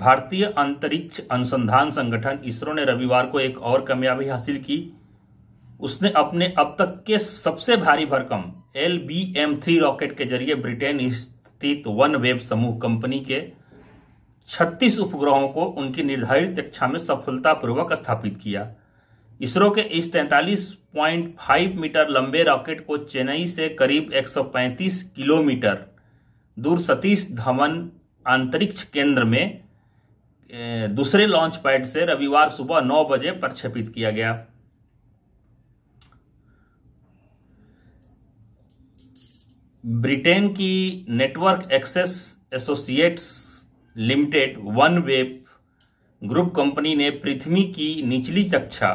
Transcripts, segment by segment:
भारतीय अंतरिक्ष अनुसंधान संगठन इसरो ने रविवार को एक और कामयाबी हासिल की उसने अपने अब तक के सबसे भारी भरकम L V M three rocket के जरिए ब्रिटेन स्थित वन वेब समूह कंपनी के 36 उपग्रहों को उनकी निर्धारित कक्षा में सफलतापूर्वक स्थापित किया इसरो के इस 43.5 मीटर लंबे रॉकेट को चेन्नई से करीब 135 किलोमीटर दूर सतीश धवन अंतरिक्ष केंद्र में दूसरे लॉन्च पैड से रविवार सुबह नौ बजे प्रक्षेपित किया गया ब्रिटेन की network access associates limited one web group company ने पृथ्वी की निचली कक्षा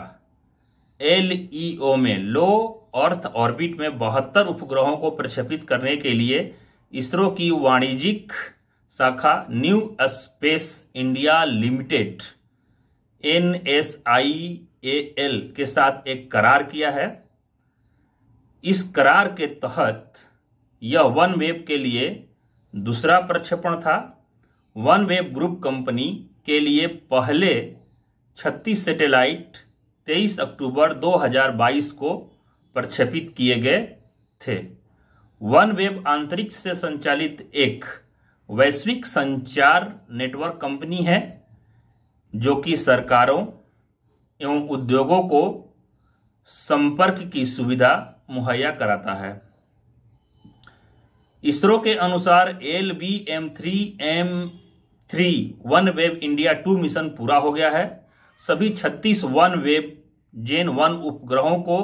एलईओ में लो अर्थ ऑर्बिट में बहत्तर उपग्रहों को प्रक्षेपित करने के लिए इसरो की वाणिज्यिक शाखा New Space India Limited N S I A L के साथ एक करार किया है इस करार के तहत यह वन वेब के लिए दूसरा प्रक्षेपण था वन वेब ग्रुप कंपनी के लिए पहले 36 सैटेलाइट 23 अक्टूबर 2022 को प्रक्षेपित किए गए थे वन वेब आंतरिक से संचालित एक वैश्विक संचार नेटवर्क कंपनी है जो कि सरकारों एवं उद्योगों को संपर्क की सुविधा मुहैया कराता है इसरो के अनुसार L V M three M three one web India two mission पूरा हो गया है सभी 36 वन वेब जेन वन उपग्रहों को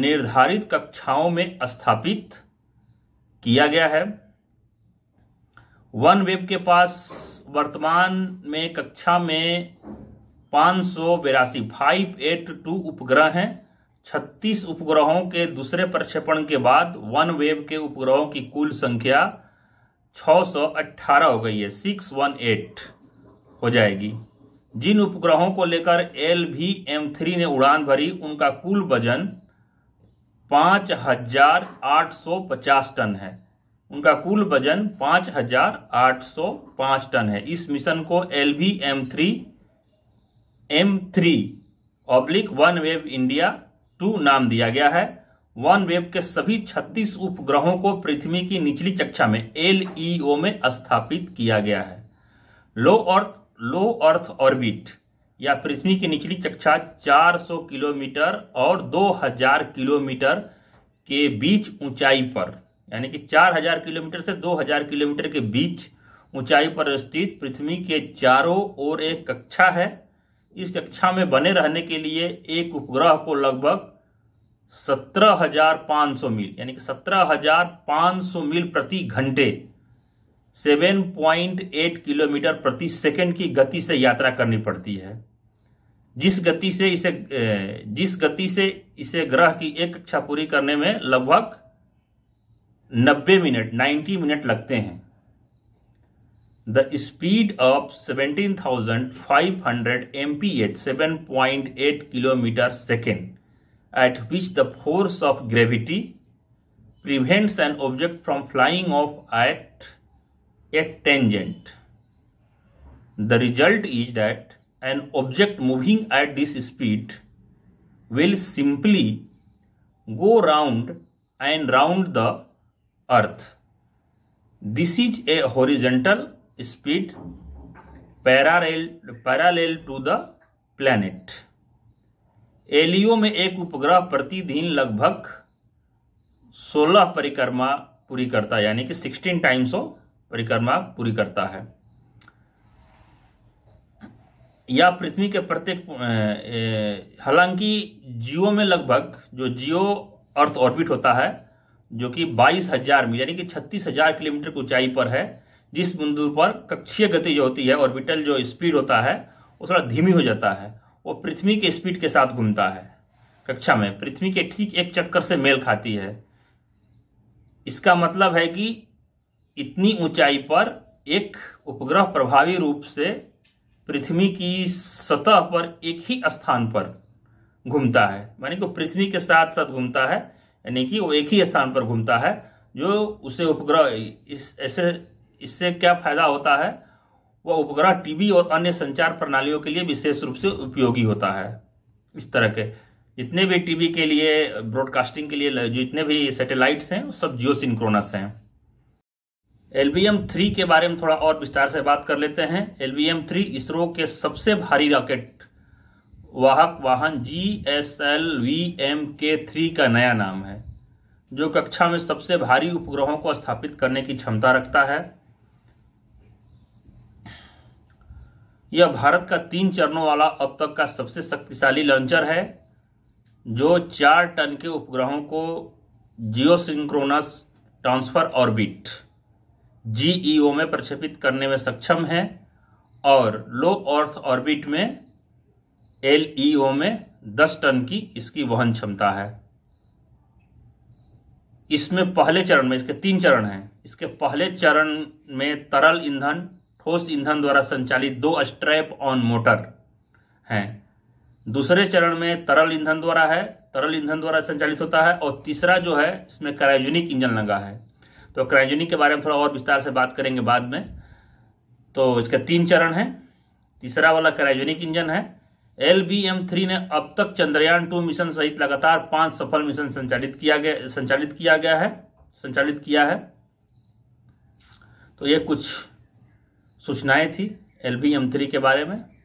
निर्धारित कक्षाओं में स्थापित किया गया है वन वेब के पास वर्तमान में कक्षा में पाँच सौ बेरासी फाइव एट टू उपग्रह हैं छत्तीस उपग्रहों के दूसरे प्रक्षेपण के बाद वन वेब के उपग्रहों की कुल संख्या छ सौ अट्ठारह हो गई है सिक्स वन एट हो जाएगी जिन उपग्रहों को लेकर एल भी एम थ्री ने उड़ान भरी उनका कुल वजन हजार आठ सौ पचास टन है उनका कुल वजन 5,805 टन है इस मिशन को L V M three M three oblique one web India two नाम दिया गया है वन वेब के सभी 36 उपग्रहों को पृथ्वी की निचली कक्षा में एल में स्थापित किया गया है लो अर्थ लो अर्थ ऑर्बिट या पृथ्वी की निचली कक्षा 400 किलोमीटर और 2000 किलोमीटर के बीच ऊंचाई पर यानी कि 4000 किलोमीटर से 2000 किलोमीटर के बीच ऊंचाई पर स्थित पृथ्वी के चारों ओर एक कक्षा है इस कक्षा में बने रहने के लिए एक उपग्रह को लगभग 17,500 मील यानी कि 17,500 मील प्रति घंटे 7.8 किलोमीटर प्रति सेकंड की गति से यात्रा करनी पड़ती है जिस गति से इसे जिस गति से इसे ग्रह की एक कक्षा पूरी करने में लगभग नब्बे मिनट नाइन्टी मिनट लगते हैं the speed of seventeen thousand five hundred M P H seven point eight kilometre second at which the force of gravity prevents an object from flying off at a tangent the result is that an object moving at this speed will simply go round and round the earth this is a horizontal speed parallel parallel to the planet एलियो में एक उपग्रह प्रतिदिन लगभग 16 परिक्रमा पूरी करता है यानी कि 16 टाइम्स ऑफ परिक्रमा पूरी करता है या पृथ्वी के प्रत्येक हालांकि जियो में लगभग जो जियो अर्थ ऑर्बिट होता है जो कि बाईस हजार में यानी कि छत्तीस हजार किलोमीटर की ऊंचाई पर है जिस बिंदु पर कक्षीय गति जो होती है ऑर्बिटल जो स्पीड होता है वो थोड़ा धीमी हो जाता है वो पृथ्वी के स्पीड के साथ घूमता है कक्षा में पृथ्वी के ठीक एक चक्कर से मेल खाती है इसका मतलब है कि इतनी ऊंचाई पर एक उपग्रह प्रभावी रूप से पृथ्वी की सतह पर एक ही स्थान पर घूमता है यानी कि पृथ्वी के साथ साथ घूमता है यानी कि वो एक ही स्थान पर घूमता है जो उसे उपग्रह इस ऐसे इससे क्या फायदा होता है वह उपग्रह टीवी और अन्य संचार प्रणालियों के लिए विशेष रूप से उपयोगी होता है इस तरह के जितने भी टीवी के लिए ब्रॉडकास्टिंग के लिए जितने भी सैटेलाइट्स हैं सब जियो सिंक्रोनस हैं एलबीएम थ्री के बारे में थोड़ा और विस्तार से बात कर लेते हैं एलबीएम थ्री इसरो के सबसे भारी रॉकेट वाहक वाहन G S L V M के थ्री का नया नाम है जो कक्षा में सबसे भारी उपग्रहों को स्थापित करने की क्षमता रखता है यह भारत का तीन चरणों वाला अब तक का सबसे शक्तिशाली लॉन्चर है जो चार टन के उपग्रहों को geosynchronous transfer orbit GEO में प्रक्षेपित करने में सक्षम है और लो अर्थ ऑर्बिट में एलईओ e में 10 टन की इसकी वहन क्षमता है इसमें पहले चरण में इसके तीन चरण हैं इसके पहले चरण में तरल ईंधन ठोस ईंधन द्वारा संचालित दो स्ट्रैप ऑन मोटर हैं दूसरे चरण में तरल ईंधन द्वारा है तरल ईंधन द्वारा संचालित होता है और तीसरा जो है इसमें क्रायोजेनिक इंजन लगा है तो क्रायोजेनिक के बारे में थोड़ा और विस्तार से बात करेंगे बाद में तो इसके तीन चरण हैं तीसरा वाला क्रायोजेनिक इंजन है एल बी एम थ्री ने अब तक चंद्रयान टू मिशन सहित लगातार पांच सफल मिशन संचालित किया गया संचालित किया गया है संचालित किया है तो ये कुछ सूचनाएं थी एल बी एम थ्री के बारे में